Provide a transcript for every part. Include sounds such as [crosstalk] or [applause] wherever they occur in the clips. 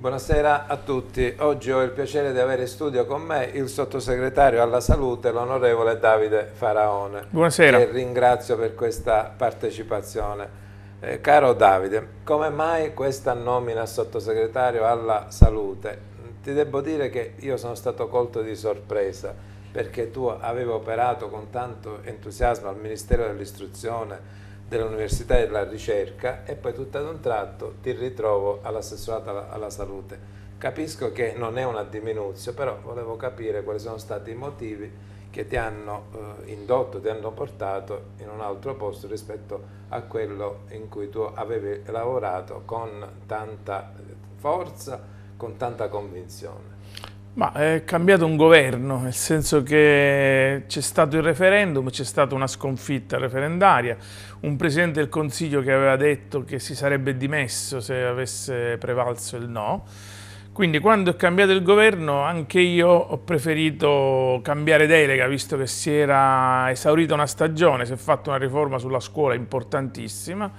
Buonasera a tutti, oggi ho il piacere di avere in studio con me il sottosegretario alla salute, l'onorevole Davide Faraone. Buonasera. Che ringrazio per questa partecipazione. Eh, caro Davide, come mai questa nomina sottosegretario alla salute? Ti devo dire che io sono stato colto di sorpresa perché tu avevi operato con tanto entusiasmo al Ministero dell'Istruzione, dell'università e della ricerca e poi tutto ad un tratto ti ritrovo all'assessorato alla, alla, salute. Capisco che non è una diminuzione, però volevo capire quali sono stati i motivi che ti hanno eh, indotto, ti hanno portato in un altro posto rispetto a quello in cui tu avevi lavorato con tanta forza, con tanta convinzione. Ma è cambiato un governo, nel senso che c'è stato il referendum, c'è stata una sconfitta referendaria, un Presidente del Consiglio che aveva detto che si sarebbe dimesso se avesse prevalso il no, quindi quando è cambiato il governo anche io ho preferito cambiare delega, visto che si era esaurita una stagione, si è fatta una riforma sulla scuola importantissima,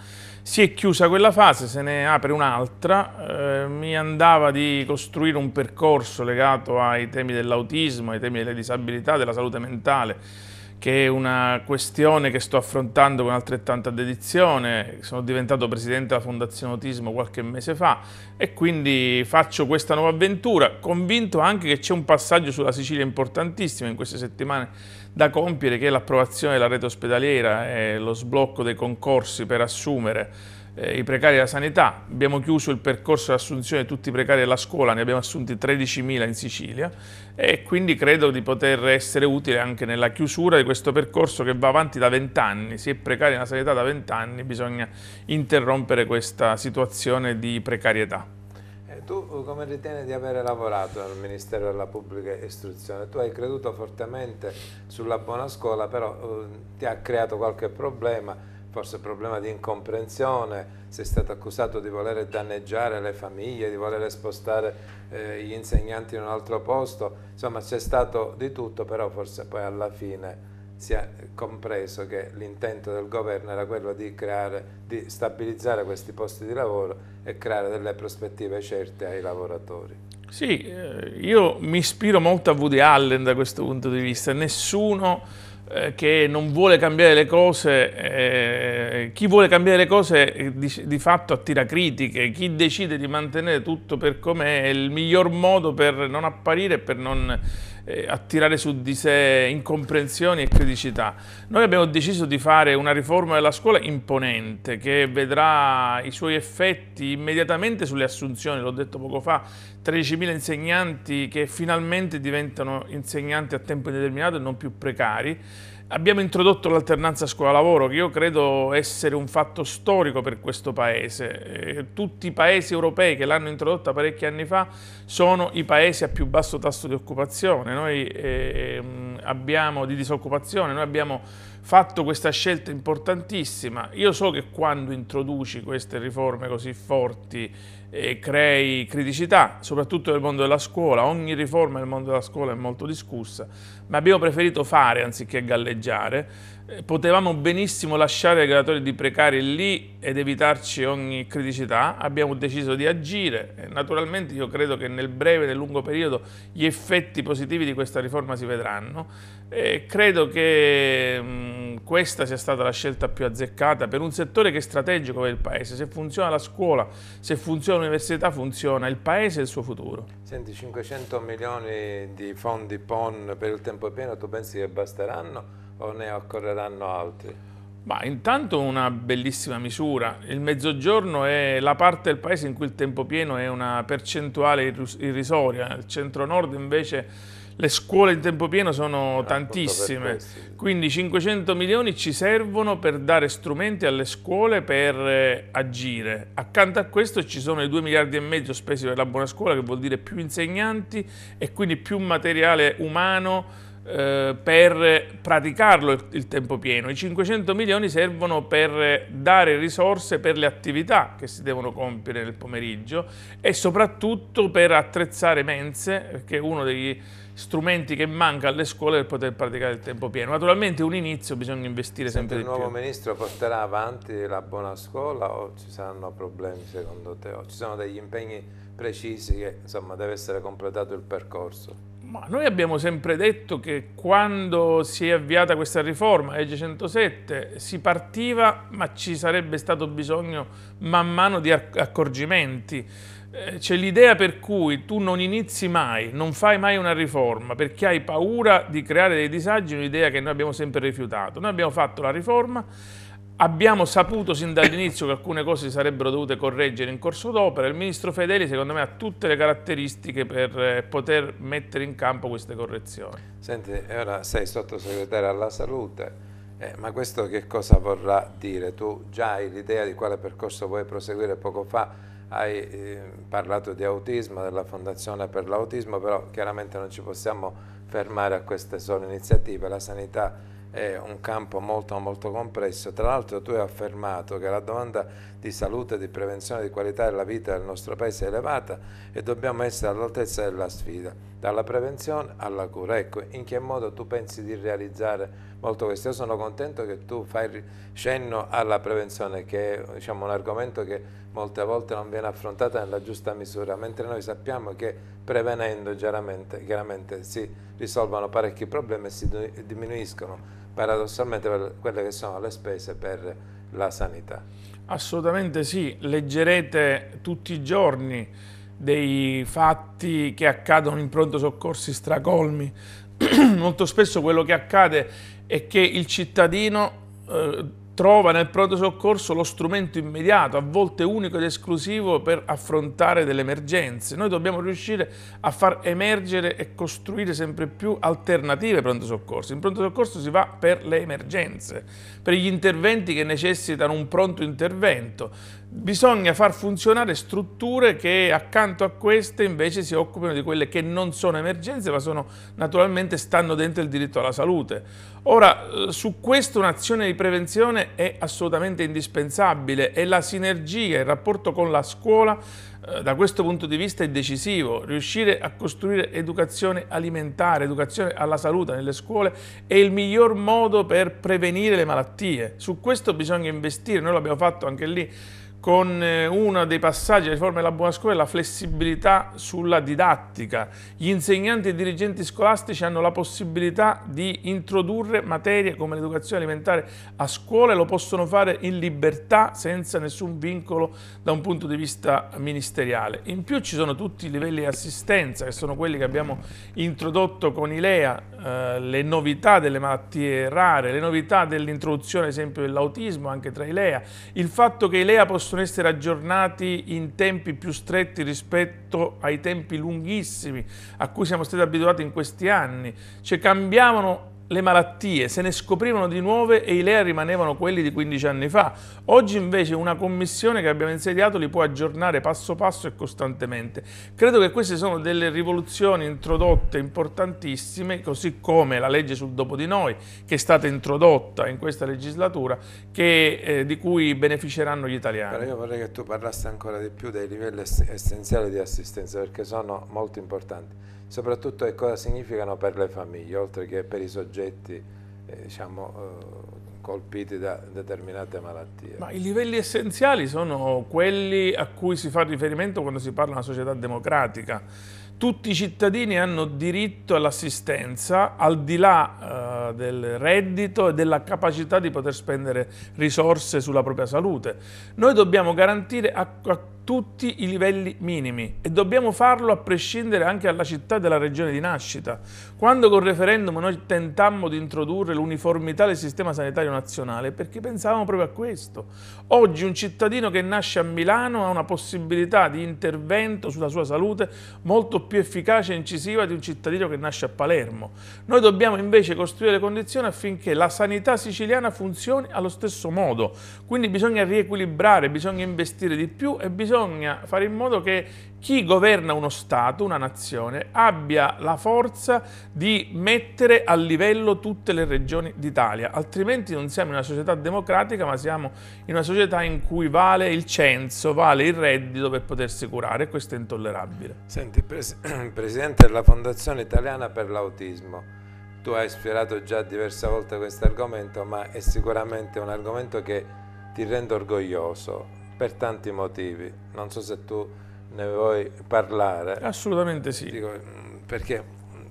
si è chiusa quella fase, se ne apre un'altra, eh, mi andava di costruire un percorso legato ai temi dell'autismo, ai temi delle disabilità, della salute mentale, che è una questione che sto affrontando con altrettanta dedizione, sono diventato presidente della Fondazione Autismo qualche mese fa e quindi faccio questa nuova avventura, convinto anche che c'è un passaggio sulla Sicilia importantissimo in queste settimane da compiere che è l'approvazione della rete ospedaliera e lo sblocco dei concorsi per assumere eh, i precari della sanità. Abbiamo chiuso il percorso di assunzione di tutti i precari della scuola, ne abbiamo assunti 13.000 in Sicilia e quindi credo di poter essere utile anche nella chiusura di questo percorso che va avanti da 20 anni. Se è precaria la sanità da 20 anni bisogna interrompere questa situazione di precarietà. Cioè, tu uh, come ritieni di aver lavorato nel Ministero della Pubblica Istruzione? Tu hai creduto fortemente sulla buona scuola, però eh, ti ha creato qualche problema, forse problema di incomprensione, sei stato accusato di voler danneggiare le famiglie, di voler spostare eh, gli insegnanti in un altro posto, insomma c'è stato di tutto, però forse poi alla fine sia compreso che l'intento del governo era quello di, creare, di stabilizzare questi posti di lavoro e creare delle prospettive certe ai lavoratori. Sì, eh, io mi ispiro molto a Woody Allen da questo punto di vista. Nessuno eh, che non vuole cambiare le cose, eh, chi vuole cambiare le cose eh, di, di, fatto attira critiche, chi decide di mantenere tutto per com'è è il miglior modo per non apparire e per non eh, attirare su di sé incomprensioni e criticità. Noi abbiamo deciso di fare una riforma della scuola imponente che vedrà i suoi effetti immediatamente sulle assunzioni, l'ho detto poco fa, 13.000 insegnanti che finalmente diventano insegnanti a tempo indeterminato e non più precari. Abbiamo introdotto l'alternanza scuola-lavoro che io credo essere un fatto storico per questo Paese. Eh, tutti i paesi europei che l'hanno introdotta parecchi anni fa sono i paesi a più basso tasso di occupazione, noi, eh, abbiamo, di disoccupazione. Noi abbiamo fatto questa scelta importantissima. Io so che quando introduci queste riforme così forti eh, crei criticità, soprattutto nel mondo della scuola, ogni riforma nel mondo della scuola è molto discussa, ma abbiamo preferito fare anziché galleggiare eh, potevamo benissimo lasciare i creatori di precari lì ed evitarci ogni criticità, abbiamo deciso di agire. Eh, naturalmente io credo che nel breve e nel lungo periodo gli effetti positivi di questa riforma si vedranno e eh, credo che mh, mm, questa sia stata la scelta più azzeccata per un settore che è strategico per il Paese. Se funziona la scuola, se funziona l'università, funziona il Paese e il suo futuro. Senti, 500 milioni di fondi PON per il tempo pieno, tu pensi che basteranno? o ne occorreranno altri? Ma intanto una bellissima misura. Il mezzogiorno è la parte del paese in cui il tempo pieno è una percentuale irrisoria, il centro-nord invece le scuole in tempo pieno sono ah, tantissime, quindi 500 milioni ci servono per dare strumenti alle scuole per eh, agire. Accanto a questo ci sono i 2 miliardi e mezzo spesi per la buona scuola, che vuol dire più insegnanti e quindi più materiale umano eh, per praticarlo il, il tempo pieno. I 500 milioni servono per dare risorse per le attività che si devono compiere nel pomeriggio e soprattutto per attrezzare mense, che è uno degli strumenti che manca alle scuole per poter praticare il tempo pieno. Naturalmente un inizio bisogna investire sempre, sempre di più. Il nuovo ministro porterà avanti la buona scuola o ci saranno problemi secondo te? O ci sono degli impegni precisi che insomma deve essere completato il percorso? Ma noi abbiamo sempre detto che quando si è avviata questa riforma, legge 107, si partiva ma ci sarebbe stato bisogno man mano di accorgimenti. Eh, c'è l'idea per cui tu non inizi mai, non fai mai una riforma perché hai paura di creare dei disagi, un'idea che noi abbiamo sempre rifiutato. Noi abbiamo fatto la riforma Abbiamo saputo sin dall'inizio che alcune cose si sarebbero dovute correggere in corso d'opera. Il ministro Fedeli, secondo me, ha tutte le caratteristiche per eh, poter mettere in campo queste correzioni. Senti, ora sei sottosegretario alla salute, eh, ma questo che cosa vorrà dire? Tu già hai l'idea di quale percorso vuoi proseguire poco fa? Hai eh, parlato di autismo, della Fondazione per l'Autismo, però chiaramente non ci possiamo fermare a queste sole iniziative. La sanità è un campo molto molto complesso. Tra l'altro tu hai affermato che la domanda di salute, di prevenzione, di qualità della vita del nostro paese è elevata e dobbiamo essere all'altezza della sfida, dalla prevenzione alla cura. Ecco, in che modo tu pensi di realizzare molto questo? Io sono contento che tu fai cenno alla prevenzione, che è diciamo, un argomento che molte volte non viene affrontato nella giusta misura, mentre noi sappiamo che prevenendo chiaramente, chiaramente si risolvono parecchi problemi e si diminuiscono paradossalmente quelle che sono le spese per la sanità. Assolutamente sì, leggerete tutti i giorni dei fatti che accadono in pronto soccorsi stracolmi. [clears throat] Molto spesso quello che accade è che il cittadino eh, trova nel pronto soccorso lo strumento immediato, a volte unico ed esclusivo per affrontare delle emergenze. Noi dobbiamo riuscire a far emergere e costruire sempre più alternative pronto soccorso. In pronto soccorso si va per le emergenze, per gli interventi che necessitano un pronto intervento. Bisogna far funzionare strutture che accanto a queste invece si occupino di quelle che non sono emergenze ma sono, naturalmente stanno dentro il diritto alla salute. Ora, eh, su questo un'azione di prevenzione è assolutamente indispensabile e la sinergia, il rapporto con la scuola eh, da questo punto di vista è decisivo, riuscire a costruire educazione alimentare, educazione alla salute nelle scuole è il miglior modo per prevenire le malattie, su questo bisogna investire, noi l'abbiamo fatto anche lì con eh, uno dei passaggi della riforma della buona scuola è la flessibilità sulla didattica. Gli insegnanti e i dirigenti scolastici hanno la possibilità di introdurre materie come l'educazione alimentare a scuola e lo possono fare in libertà senza nessun vincolo da un punto di vista ministeriale. In più ci sono tutti i livelli di assistenza che sono quelli che abbiamo introdotto con Ilea, eh, le novità delle malattie rare, le novità dell'introduzione ad esempio dell'autismo anche tra Ilea, il fatto che Ilea possa possono essere aggiornati in tempi più stretti rispetto ai tempi lunghissimi a cui siamo stati abituati in questi anni. Cioè cambiavano le malattie, se ne scoprivano di nuove e i LEA rimanevano quelli di 15 anni fa. Oggi invece una commissione che abbiamo insediato li può aggiornare passo passo e costantemente. Credo che queste sono delle rivoluzioni introdotte importantissime, così come la legge sul dopo di noi, che è stata introdotta in questa legislatura, che, eh, di cui beneficeranno gli italiani. Però io vorrei che tu parlassi ancora di più dei livelli essenziali di assistenza, perché sono molto importanti soprattutto che eh, cosa significano per le famiglie, oltre che per i soggetti eh, diciamo, eh, colpiti da determinate malattie. Ma i livelli essenziali sono quelli a cui si fa riferimento quando si parla di una società democratica tutti i cittadini hanno diritto all'assistenza al di là eh, del reddito e della capacità di poter spendere risorse sulla propria salute. Noi dobbiamo garantire a, a tutti i livelli minimi e dobbiamo farlo a prescindere anche dalla città e dalla regione di nascita. Quando col referendum noi tentammo di introdurre l'uniformità del sistema sanitario nazionale perché pensavamo proprio a questo. Oggi un cittadino che nasce a Milano ha una possibilità di intervento sulla sua salute molto più più efficace e incisiva di un cittadino che nasce a Palermo. Noi dobbiamo invece costruire le condizioni affinché la sanità siciliana funzioni allo stesso modo, quindi bisogna riequilibrare, bisogna investire di più e bisogna fare in modo che chi governa uno Stato, una nazione, abbia la forza di mettere a livello tutte le regioni d'Italia, altrimenti non siamo in una società democratica ma siamo in una società in cui vale il censo, vale il reddito per potersi curare e questo è intollerabile. Senti, [clears throat] Presidente della Fondazione Italiana per l'Autismo. Tu hai sfiorato già diverse volte questo argomento, ma è sicuramente un argomento che ti rende orgoglioso per tanti motivi. Non so se tu ne vuoi parlare. Assolutamente sì. Dico, mm, perché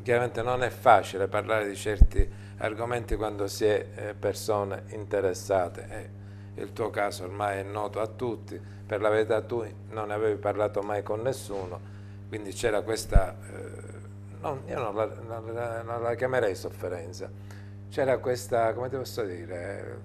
chiaramente non è facile parlare di certi argomenti quando si è eh, persone interessate. E eh, il tuo caso ormai è noto a tutti, per la verità tu non ne avevi parlato mai con nessuno quindi c'era questa, eh, non, io non la, non, la, non la, chiamerei sofferenza, c'era questa, come ti posso dire,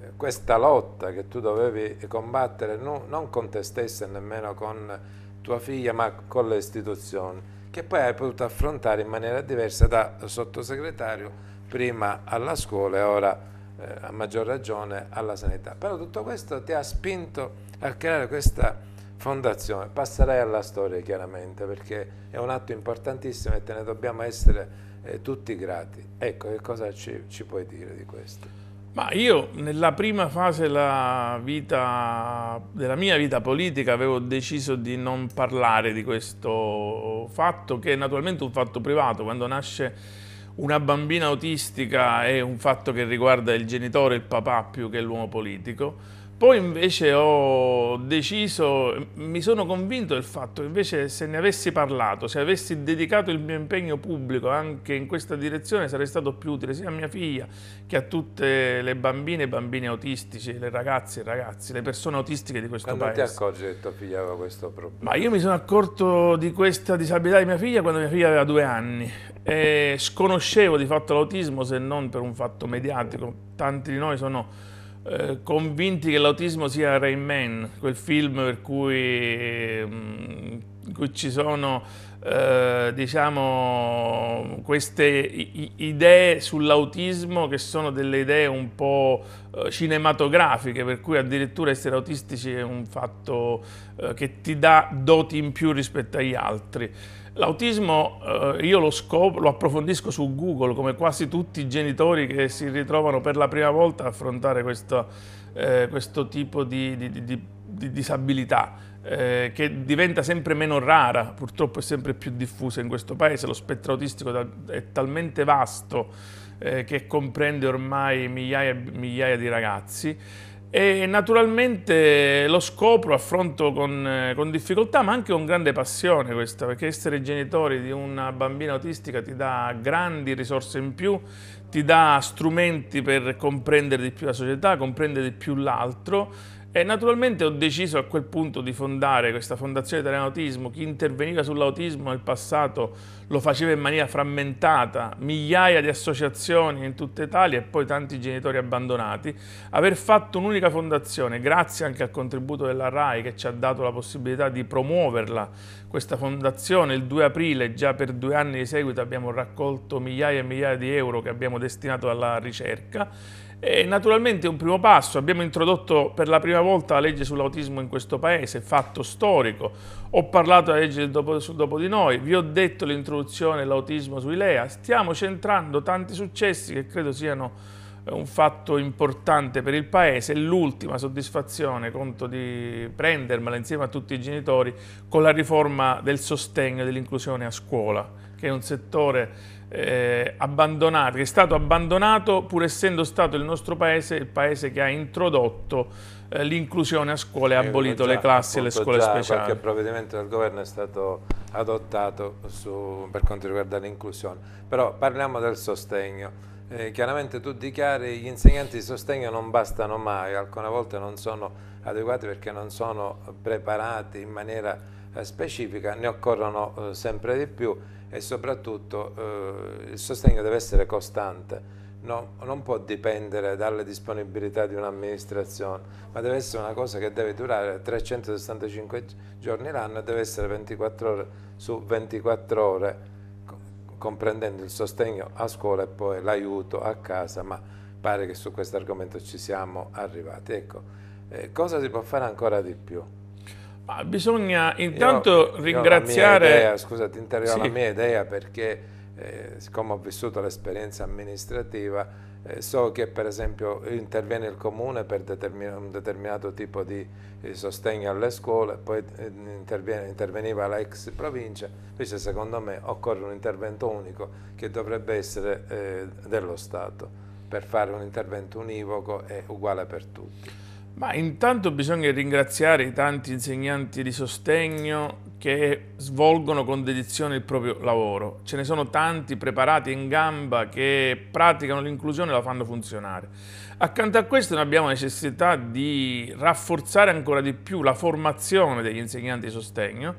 eh, questa lotta che tu dovevi combattere no, non con te stessa e nemmeno con tua figlia, ma con le istituzioni, che poi hai potuto affrontare in maniera diversa da sottosegretario, prima alla scuola e ora eh, a maggior ragione alla sanità. Però tutto questo ti ha spinto a creare questa fondazione. passerai alla storia chiaramente perché è un atto importantissimo e te ne dobbiamo essere eh, tutti grati. Ecco, che cosa ci, ci puoi dire di questo? Ma io nella prima fase della, vita, della, mia vita politica avevo deciso di non parlare di questo fatto che è naturalmente un fatto privato, quando nasce una bambina autistica è un fatto che riguarda il genitore, il papà più che l'uomo politico poi invece ho deciso, mi sono convinto del fatto che invece se ne avessi parlato, se avessi dedicato il mio impegno pubblico anche in questa direzione sarei stato più utile sia a mia figlia che a tutte le bambine e bambini autistici, le ragazze e ragazzi, le persone autistiche di questo quando paese. Quando ti accorgi che tua figlia aveva questo problema? Ma io mi sono accorto di questa disabilità di mia figlia quando mia figlia aveva due anni e sconoscevo di fatto l'autismo se non per un fatto mediatico. Tanti di noi sono eh, convinti che l'autismo sia Rain Man, quel film per cui, mm, in cui ci sono eh, diciamo, queste idee sull'autismo che sono delle idee un po' eh, cinematografiche, per cui addirittura essere autistici è un fatto eh, che ti dà doti in più rispetto agli altri. L'autismo eh, io lo, scopro, lo approfondisco su Google come quasi tutti i genitori che si ritrovano per la prima volta a affrontare questo, eh, questo tipo di, di, di, di disabilità. Eh, che diventa sempre meno rara, purtroppo è sempre più diffusa in questo paese, lo spettro autistico è talmente vasto eh, che comprende ormai migliaia, e migliaia di ragazzi e naturalmente lo scopro, affronto con, eh, con, difficoltà ma anche con grande passione questa, perché essere genitori di una bambina autistica ti dà grandi risorse in più, ti dà strumenti per comprendere di più la società, comprendere di più l'altro e naturalmente ho deciso a quel punto di fondare questa Fondazione Italiana Autismo. Chi interveniva sull'autismo nel passato lo faceva in maniera frammentata, migliaia di associazioni in tutta Italia e poi tanti genitori abbandonati. Aver fatto un'unica fondazione, grazie anche al contributo della RAI che ci ha dato la possibilità di promuoverla, questa fondazione il 2 aprile, già per due anni di seguito abbiamo raccolto migliaia e migliaia di euro che abbiamo destinato alla ricerca è naturalmente un primo passo, abbiamo introdotto per la prima volta la legge sull'autismo in questo paese, fatto storico, ho parlato della legge dopo, dopo di noi, vi ho detto l'introduzione dell'autismo su ILEA, stiamo centrando tanti successi che credo siano eh, un fatto importante per il paese e l'ultima soddisfazione conto di prendermela insieme a tutti i genitori con la riforma del sostegno e dell'inclusione a scuola, che è un settore eh, abbandonato, che è stato abbandonato pur essendo stato il nostro paese il paese che ha introdotto eh, l'inclusione a scuola e ha abolito già, le classi e le scuole speciali. Qualche provvedimento del governo è stato adottato su, per quanto riguarda l'inclusione. Però parliamo del sostegno. Eh, chiaramente tu dichiari che gli insegnanti di sostegno non bastano mai, alcune volte non sono adeguati perché non sono preparati in maniera eh, specifica, ne occorrono eh, sempre di più e soprattutto eh, il sostegno deve essere costante, no, non può dipendere dalle disponibilità di un'amministrazione, ma deve essere una cosa che deve durare 365 giorni l'anno e deve essere 24 ore su 24 ore, comprendendo il sostegno a scuola e poi l'aiuto a casa, ma pare che su questo argomento ci siamo arrivati. Ecco, eh, cosa si può fare ancora di più? Ma bisogna intanto io, ringraziare... Io idea, scusa, ti interrompo sì. la mia idea perché eh, siccome ho vissuto l'esperienza amministrativa, eh, so che per esempio interviene il comune per determin un determinato tipo di eh, sostegno alle scuole, poi eh, interveniva la ex provincia, invece secondo me occorre un intervento unico che dovrebbe essere eh, dello Stato per fare un intervento univoco e uguale per tutti. Ma intanto bisogna ringraziare i tanti insegnanti di sostegno che svolgono con dedizione il proprio lavoro. Ce ne sono tanti preparati in gamba che praticano l'inclusione e la fanno funzionare. Accanto a questo noi abbiamo necessità di rafforzare ancora di più la formazione degli insegnanti di sostegno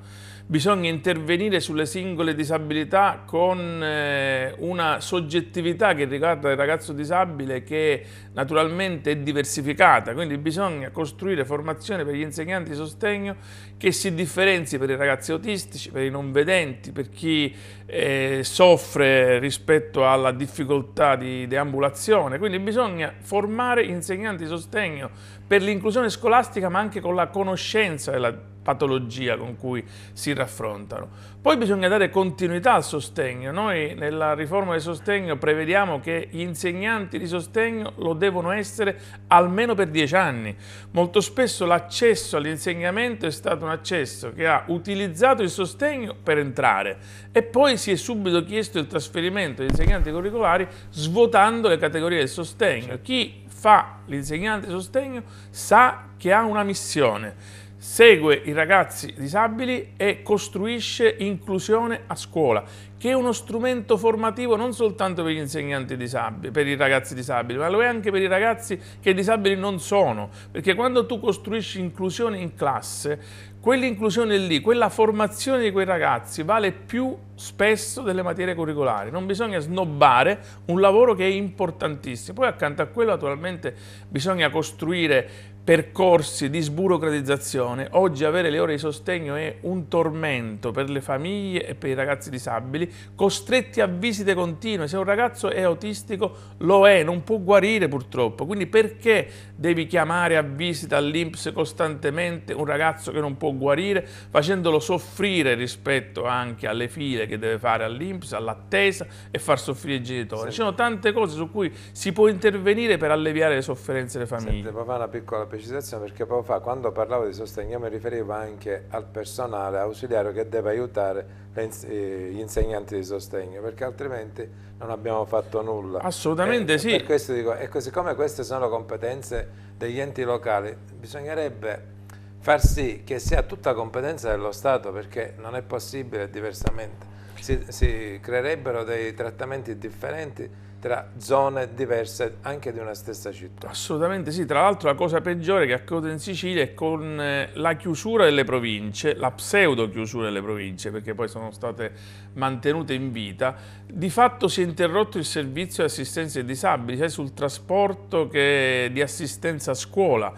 bisogna intervenire sulle singole disabilità con eh, una soggettività che riguarda il ragazzo disabile che naturalmente è diversificata, quindi bisogna costruire formazione per gli insegnanti di sostegno che si differenzi per i ragazzi autistici, per i non vedenti, per chi eh, soffre rispetto alla difficoltà di deambulazione, quindi bisogna formare insegnanti di sostegno per l'inclusione scolastica ma anche con la conoscenza della patologia con cui si raffrontano. Poi bisogna dare continuità al sostegno. Noi nella riforma del sostegno prevediamo che gli insegnanti di sostegno lo devono essere almeno per dieci anni. Molto spesso l'accesso all'insegnamento è stato un accesso che ha utilizzato il sostegno per entrare e poi si è subito chiesto il trasferimento di insegnanti curricolari svuotando le categorie del sostegno. Chi fa l'insegnante di sostegno sa che ha una missione segue i ragazzi disabili e costruisce inclusione a scuola, che è uno strumento formativo non soltanto per gli insegnanti disabili, per i ragazzi disabili, ma lo è anche per i ragazzi che disabili non sono, perché quando tu costruisci inclusione in classe, quell'inclusione lì, quella formazione di quei ragazzi vale più spesso delle materie curricolari, non bisogna snobbare un lavoro che è importantissimo. Poi accanto a quello naturalmente bisogna costruire percorsi di sburocratizzazione, oggi avere le ore di sostegno è un tormento per le famiglie e per i ragazzi disabili, costretti a visite continue. Se un ragazzo è autistico lo è, non può guarire purtroppo. Quindi perché devi chiamare a visita all'Inps costantemente un ragazzo che non può guarire, facendolo soffrire rispetto anche alle file che deve fare all'Inps, all'attesa e far soffrire i genitori? Sì. Ci sono tante cose su cui si può intervenire per alleviare le sofferenze delle famiglie. Sente, papà, una piccola precisazione perché poco fa quando parlavo di sostegno mi riferivo anche al personale ausiliario che deve aiutare eh, gli insegnanti di sostegno perché altrimenti non abbiamo fatto nulla. Assolutamente eh, sì. Per questo dico, e siccome queste sono competenze degli enti locali bisognerebbe far sì che sia tutta competenza dello Stato perché non è possibile diversamente. Si, si creerebbero dei trattamenti differenti tra zone diverse anche di una stessa città. Assolutamente sì, tra l'altro la cosa peggiore che accade in Sicilia è con eh, la chiusura delle province, la pseudo chiusura delle province, perché poi sono state mantenute in vita, di fatto si è interrotto il servizio di assistenza ai disabili, cioè sul trasporto che di assistenza a scuola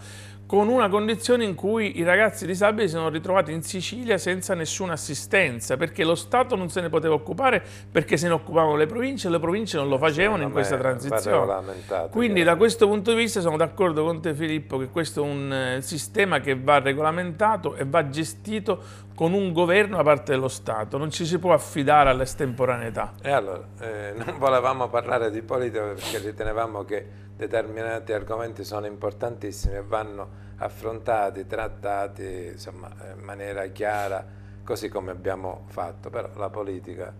con una condizione in cui i ragazzi disabili si sono ritrovati in Sicilia senza nessuna assistenza, perché lo Stato non se ne poteva occupare, perché se ne occupavano le province e le province non lo facevano in questa transizione. Quindi da questo punto di vista sono d'accordo con te Filippo che questo è un eh, sistema che va regolamentato e va gestito con un governo da parte dello Stato, non ci si può affidare all'estemporaneità. E allora, eh, non volevamo parlare di politica perché ritenevamo che determinati argomenti sono importantissimi e vanno affrontati, trattati insomma, in maniera chiara, così come abbiamo fatto, però la politica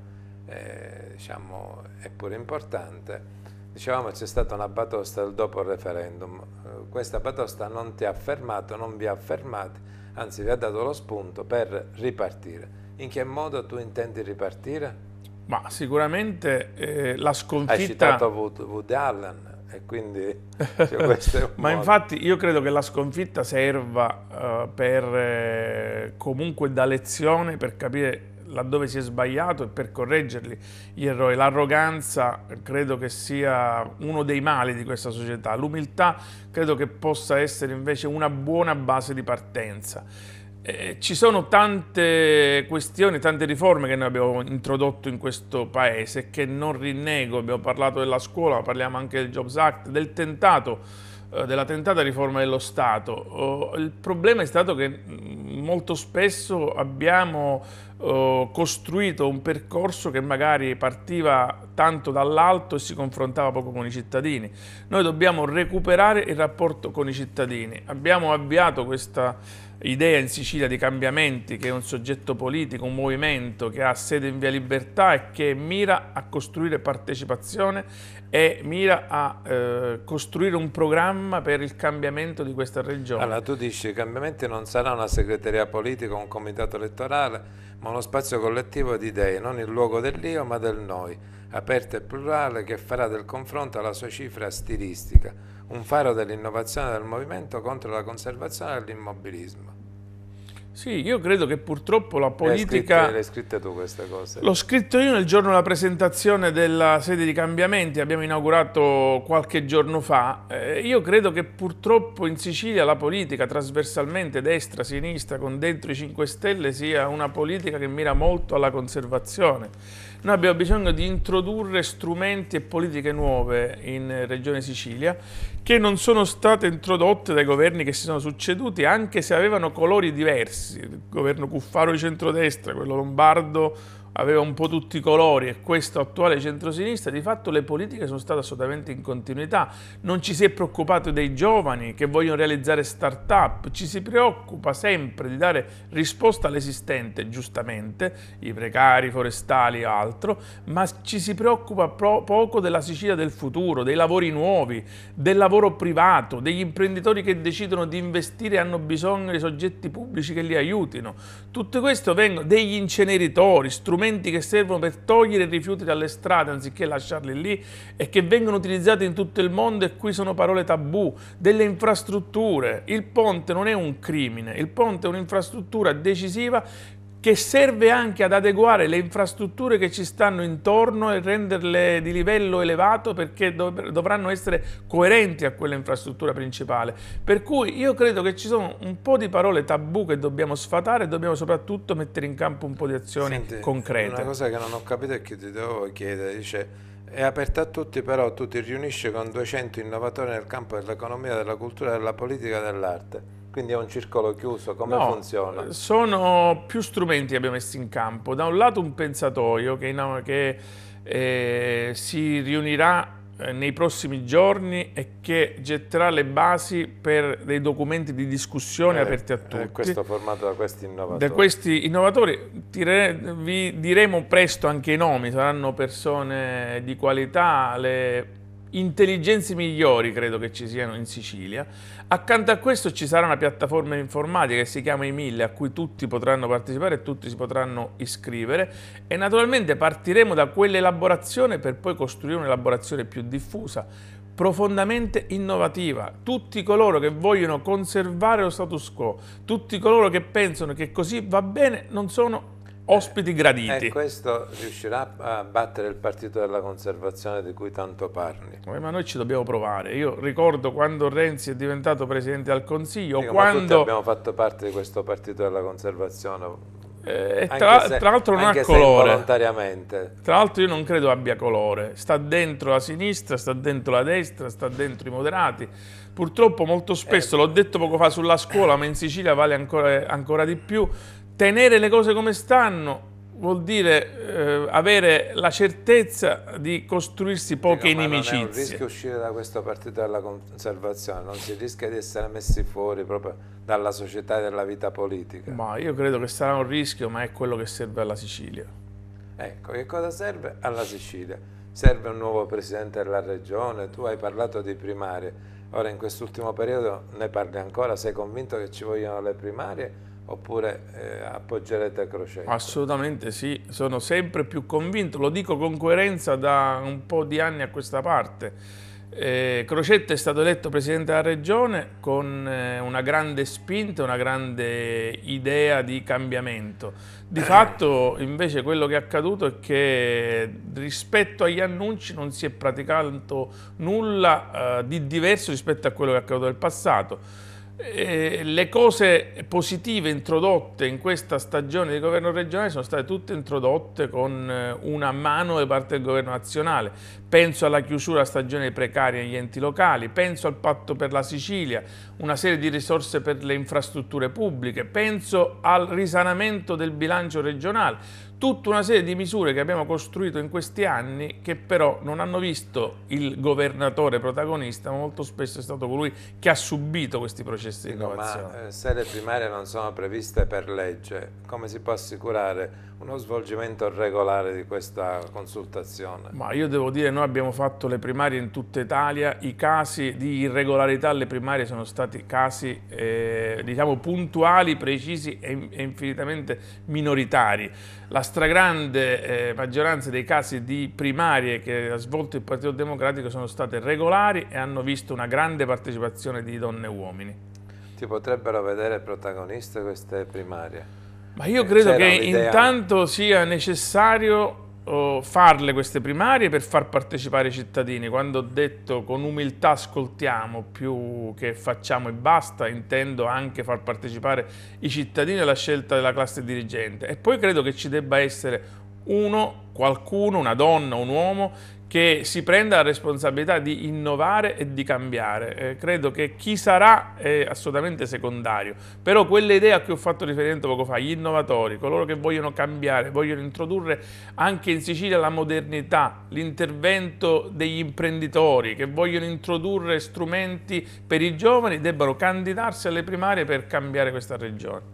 eh, diciamo, è pure importante. Dicevamo c'è stata una batosta dopo il referendum, eh, questa batosta non ti ha fermato, non vi ha fermati, anzi vi ha dato lo spunto per ripartire. In che modo tu intendi ripartire? Ma sicuramente eh, la sconfitta... Hai citato Woody Allen e quindi... [laughs] Cioè, Ma modo. infatti io credo che la sconfitta serva eh, per eh, comunque da lezione per capire laddove si è sbagliato e per correggerli gli errori. L'arroganza credo che sia uno dei mali di questa società, l'umiltà credo che possa essere invece una buona base di partenza. Eh, ci sono tante questioni, tante riforme che noi abbiamo introdotto in questo paese che non rinnego, abbiamo parlato della scuola, parliamo anche del Jobs Act, del tentato eh, della tentata riforma dello Stato. Eh, il problema è stato che mm, molto spesso abbiamo eh, costruito un percorso che magari partiva tanto dall'alto e si confrontava poco con i cittadini. Noi dobbiamo recuperare il rapporto con i cittadini. Abbiamo avviato questa idea in Sicilia di cambiamenti, che è un soggetto politico, un movimento che ha sede in Via Libertà e che mira a costruire partecipazione e mira a eh, costruire un programma per il cambiamento di questa regione. Allora tu dici i cambiamenti non saranno una segreteria politica, o un comitato elettorale, ma uno spazio collettivo di idee, non il luogo dell'io ma del noi aperta e plurale che farà del confronto la sua cifra stilistica, un faro dell'innovazione del movimento contro la conservazione dell'immobilismo. Sì, io credo che purtroppo la politica... L'hai scritta tu questa cosa? L'ho scritto io nel giorno della presentazione della sede di cambiamenti, abbiamo inaugurato qualche giorno fa. Eh, io credo che purtroppo in Sicilia la politica trasversalmente destra, sinistra, con dentro i 5 Stelle sia una politica che mira molto alla conservazione noi abbiamo bisogno di introdurre strumenti e politiche nuove in Regione Sicilia che non sono state introdotte dai governi che si sono succeduti anche se avevano colori diversi, il governo Cuffaro di centrodestra, quello Lombardo aveva un po' tutti i colori e questo attuale centrosinistra, di fatto le politiche sono state assolutamente in continuità. Non ci si è preoccupato dei giovani che vogliono realizzare start-up, ci si preoccupa sempre di dare risposta all'esistente, giustamente, i precari, i forestali e altro, ma ci si preoccupa poco della Sicilia del futuro, dei lavori nuovi, del lavoro privato, degli imprenditori che decidono di investire e hanno bisogno di soggetti pubblici che li aiutino. Tutto questo vengono degli inceneritori, strumenti strumenti che servono per togliere i rifiuti dalle strade anziché lasciarli lì e che vengono utilizzati in tutto il mondo e qui sono parole tabù, delle infrastrutture. Il ponte non è un crimine, il ponte è un'infrastruttura decisiva che serve anche ad adeguare le infrastrutture che ci stanno intorno e renderle di livello elevato perché dov dovranno essere coerenti a quella infrastruttura principale. Per cui io credo che ci sono un po' di parole tabù che dobbiamo sfatare e dobbiamo soprattutto mettere in campo un po' di azioni Senti, concrete. Una cosa che non ho capito e che ti devo chiedere, dice è aperta a tutti, però tu ti riunisci con 200 innovatori nel campo dell'economia, della cultura, della politica e dell'arte. Quindi è un circolo chiuso, come no, funziona? Sono più strumenti che abbiamo messo in campo. Da un lato un pensatoio che, no, che eh, si riunirà eh, nei prossimi giorni e che getterà le basi per dei documenti di discussione eh, aperti a eh, tutti. Eh, questo formato da questi innovatori. Da questi innovatori tire, vi diremo presto anche i nomi, saranno persone di qualità, le intelligenze migliori credo che ci siano in Sicilia. Accanto a questo ci sarà una piattaforma informatica che si chiama I1000 a cui tutti potranno partecipare e tutti si potranno iscrivere e naturalmente partiremo da quell'elaborazione per poi costruire un'elaborazione più diffusa, profondamente innovativa. Tutti coloro che vogliono conservare lo status quo, tutti coloro che pensano che così va bene non sono ospiti eh, graditi. E questo riuscirà a battere il partito della conservazione di cui tanto parli. Eh, ma noi ci dobbiamo provare. Io ricordo quando Renzi è diventato presidente del Consiglio, Dico, quando... tutti abbiamo fatto parte di questo partito della conservazione. Eh, tra, se, tra l'altro non ha colore. Tra l'altro io non credo abbia colore. Sta dentro la sinistra, sta dentro la destra, sta dentro i moderati. Purtroppo molto spesso, eh, l'ho detto poco fa sulla scuola, ma in Sicilia vale ancora, eh, ancora di più, tenere le cose come stanno vuol dire eh, avere la certezza di costruirsi poche Dico, inimicizie. non si rischia rischio uscire da questa partita della conservazione, non si rischia di essere messi fuori proprio dalla società e dalla vita politica. Ma io credo che sarà un rischio, ma è quello che serve alla Sicilia. Ecco, che cosa serve alla Sicilia? Serve un nuovo presidente della regione, tu hai parlato di primarie, ora in quest'ultimo periodo ne parli ancora, sei convinto che ci vogliono le primarie oppure eh, appoggerete a Crocetta? Assolutamente sì, sono sempre più convinto, lo dico con coerenza da un po' di anni a questa parte. Eh, Crocetta è stato eletto Presidente della Regione con eh, una grande spinta, una grande idea di cambiamento. Di eh. fatto invece quello che è accaduto è che rispetto agli annunci non si è praticato nulla eh, di diverso rispetto a quello che è accaduto nel passato eh, le cose positive introdotte in questa stagione di governo regionale sono state tutte introdotte con eh, una mano da parte del governo nazionale. Penso alla chiusura stagione precaria negli enti locali, penso al patto per la Sicilia, una serie di risorse per le infrastrutture pubbliche, penso al risanamento del bilancio regionale, tutta una serie di misure che abbiamo costruito in questi anni che però non hanno visto il governatore protagonista, ma molto spesso è stato colui che ha subito questi processi di innovazione. No, ma eh, sede primarie non sono previste per legge, come si può assicurare uno svolgimento regolare di questa consultazione? Ma io devo dire, noi abbiamo fatto le primarie in tutta Italia, i casi di irregolarità alle primarie sono stati casi eh, diciamo puntuali, precisi e, e, infinitamente minoritari. La stragrande eh, maggioranza dei casi di primarie che ha svolto il Partito Democratico sono state regolari e hanno visto una grande partecipazione di donne e uomini. Ti potrebbero vedere protagoniste queste primarie? Ma io credo che intanto sia necessario oh, farle queste primarie per far partecipare i cittadini. Quando ho detto con umiltà ascoltiamo più che facciamo e basta, intendo anche far partecipare i cittadini alla scelta della classe dirigente. E poi credo che ci debba essere uno, qualcuno, una donna, un uomo che si prenda la responsabilità di innovare e di cambiare. Eh, credo che chi sarà è assolutamente secondario, però idee a cui ho fatto riferimento poco fa, gli innovatori, coloro che vogliono cambiare, vogliono introdurre anche in Sicilia la modernità, l'intervento degli imprenditori, che vogliono introdurre strumenti per i giovani, debbano candidarsi alle primarie per cambiare questa regione.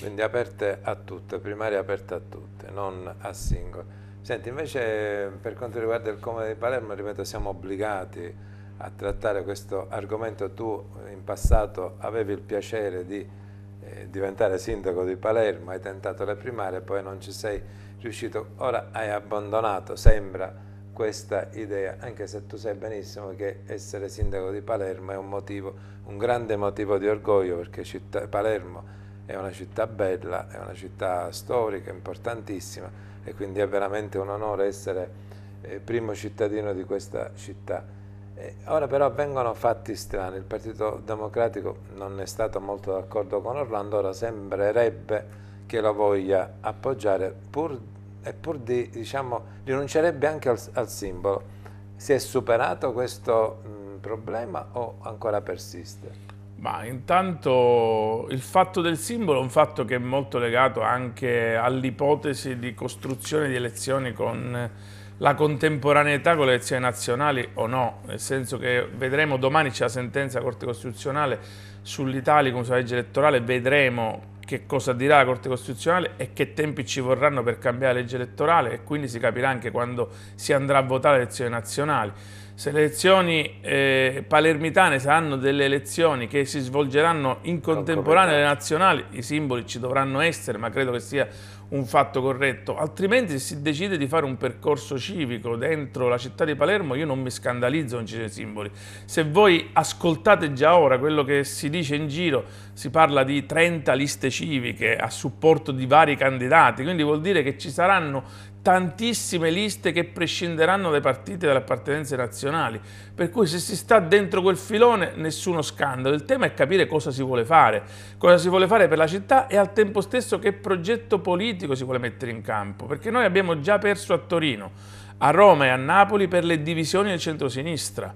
Quindi aperte a tutte, primarie aperte a tutte, non a singoli. Senti, invece per quanto riguarda il Comune di Palermo, ripeto, siamo obbligati a trattare questo argomento. Tu in passato avevi il piacere di eh, diventare sindaco di Palermo, hai tentato le primarie, poi non ci sei riuscito. Ora hai abbandonato, sembra, questa idea, anche se tu sai benissimo che essere sindaco di Palermo è un motivo, un grande motivo di orgoglio, perché città, Palermo è una città bella, è una città storica, importantissima e quindi è veramente un onore essere eh, primo cittadino di questa città. Ora però vengono fatti strani, il Partito Democratico non è stato molto d'accordo con Orlando, ora sembrerebbe che lo voglia appoggiare pur, e pur di, diciamo, rinuncerebbe anche al, al simbolo. Si è superato questo mh, problema o ancora persiste? Ma intanto il fatto del simbolo è un fatto che è molto legato anche all'ipotesi di costruzione di elezioni con la contemporaneità con le elezioni nazionali o no, nel senso che vedremo domani c'è la sentenza della Corte Costituzionale sull'Italia come sulla legge elettorale, vedremo che cosa dirà la Corte Costituzionale e che tempi ci vorranno per cambiare la legge elettorale e quindi si capirà anche quando si andrà a votare le elezioni nazionali. Se le elezioni eh, palermitane saranno delle elezioni che si svolgeranno in contemporanea alle nazionali, i simboli ci dovranno essere, ma credo che sia un fatto corretto, altrimenti se si decide di fare un percorso civico dentro la città di Palermo io non mi scandalizzo non ci sono simboli. Se voi ascoltate già ora quello che si dice in giro, si parla di 30 liste civiche a supporto di vari candidati, quindi vuol dire che ci saranno tantissime liste che prescinderanno dai partiti e dalle appartenenze nazionali, per cui se si sta dentro quel filone nessuno scandalo, il tema è capire cosa si vuole fare, cosa si vuole fare per la città e al tempo stesso che progetto politico si vuole mettere in campo, perché noi abbiamo già perso a Torino, a Roma e a Napoli per le divisioni del centro-sinistra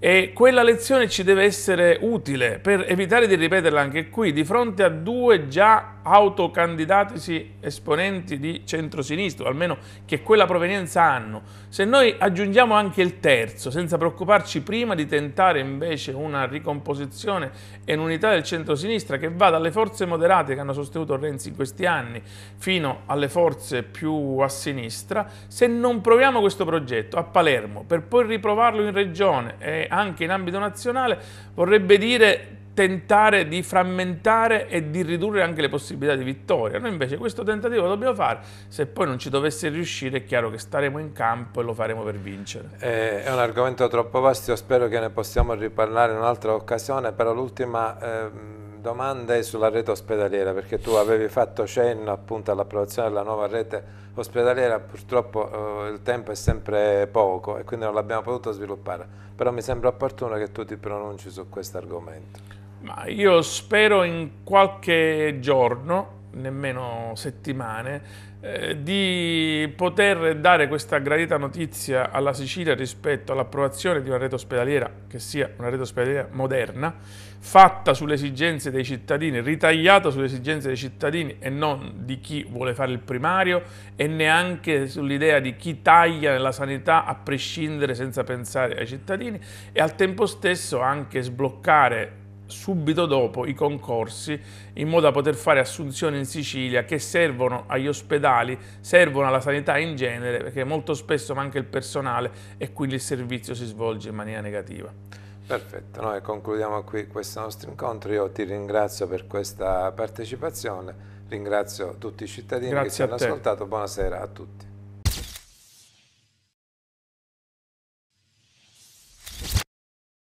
e quella lezione ci deve essere utile per evitare di ripeterla anche qui, di fronte a due già autocandidatisi esponenti di centrosinistra, almeno che quella provenienza hanno. Se noi aggiungiamo anche il terzo, senza preoccuparci prima di tentare invece una ricomposizione e un'unità del centrosinistra che va dalle forze moderate che hanno sostenuto Renzi in questi anni fino alle forze più a sinistra, se non proviamo questo progetto a Palermo per poi riprovarlo in regione e anche in ambito nazionale vorrebbe dire tentare di frammentare e di ridurre anche le possibilità di vittoria. Noi invece questo tentativo lo dobbiamo fare, se poi non ci dovesse riuscire è chiaro che staremo in campo e lo faremo per vincere. Eh, è un argomento troppo vasto, spero che ne possiamo riparlare in un'altra occasione, però l'ultima... Ehm domande sulla rete ospedaliera, perché tu avevi fatto cenno appunto all'approvazione della nuova rete ospedaliera, purtroppo eh, il tempo è sempre poco e quindi non l'abbiamo potuto sviluppare, però mi sembra opportuno che tu ti pronunci su questo argomento. Ma io spero in qualche giorno nemmeno settimane, eh, di poter dare questa gradita notizia alla Sicilia rispetto all'approvazione di una rete ospedaliera, che sia una rete ospedaliera moderna, fatta sulle esigenze dei cittadini, ritagliata sulle esigenze dei cittadini e non di chi vuole fare il primario e neanche sull'idea di chi taglia nella sanità a prescindere senza pensare ai cittadini e al tempo stesso anche sbloccare subito dopo i concorsi in modo da poter fare assunzioni in Sicilia che servono agli ospedali, servono alla sanità in genere perché molto spesso manca il personale e quindi il servizio si svolge in maniera negativa. Perfetto, noi concludiamo qui questo nostro incontro, io ti ringrazio per questa partecipazione, ringrazio tutti i cittadini Grazie che ci hanno ascoltato, buonasera a tutti.